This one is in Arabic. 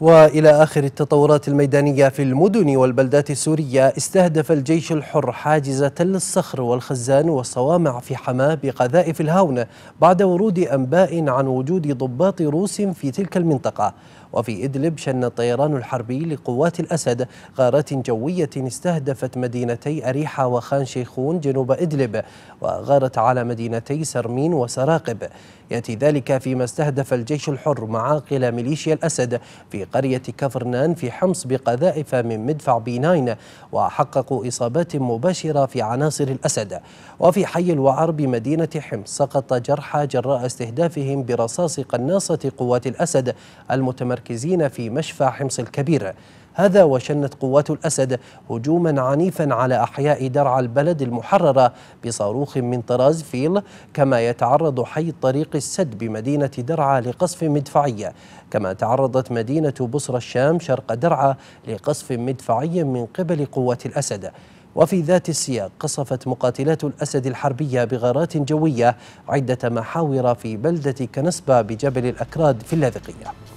وإلى آخر التطورات الميدانية في المدن والبلدات السورية استهدف الجيش الحر حاجز تل الصخر والخزان والصوامع في حماة بقذائف الهاونة بعد ورود أنباء عن وجود ضباط روس في تلك المنطقة وفي إدلب شن الطيران الحربي لقوات الأسد غارات جوية استهدفت مدينتي أريحة وخان شيخون جنوب إدلب وغارت على مدينتي سرمين وسراقب يأتي ذلك فيما استهدف الجيش الحر معاقل ميليشيا الأسد في قرية كفرنان في حمص بقذائف من مدفع بيناين وحققوا إصابات مباشرة في عناصر الأسد وفي حي الوعر بمدينة حمص سقط جرحى جراء استهدافهم برصاص قناصة قوات الأسد المتمركزين في مشفى حمص الكبير هذا وشنت قوات الأسد هجوما عنيفا على أحياء درعا البلد المحررة بصاروخ من طراز فيل كما يتعرض حي طريق السد بمدينة درعا لقصف مدفعية كما تعرضت مدينة بصر الشام شرق درعا لقصف مدفعي من قبل قوات الأسد وفي ذات السياق قصفت مقاتلات الأسد الحربية بغارات جوية عدة محاور في بلدة كنسبة بجبل الأكراد في اللاذقية